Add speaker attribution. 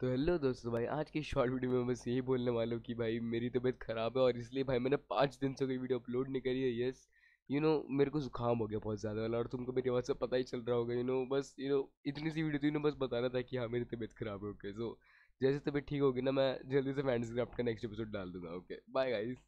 Speaker 1: तो हेलो दोस्तों भाई आज की शॉर्ट वीडियो में बस यही बोलने वाला हूँ कि भाई मेरी तबीयत ख़राब है और इसलिए भाई मैंने पाँच दिन से कोई वीडियो अपलोड नहीं करी है यस यू नो मेरे को जुकाम हो गया बहुत ज़्यादा वाला और तुमको मेरी आवाज़ से पता ही चल रहा होगा यू नो बस यू नो इतनी सी वीडियो तो यू नो बस बताना था कि हाँ मेरी तबीयत ख़राब है ओके सो जैसे तबीयत ठीक होगी ना मैं जल्दी से फैंडस का नेक्स्ट एपिसोड डाल दूंगा ओके बाय गाइस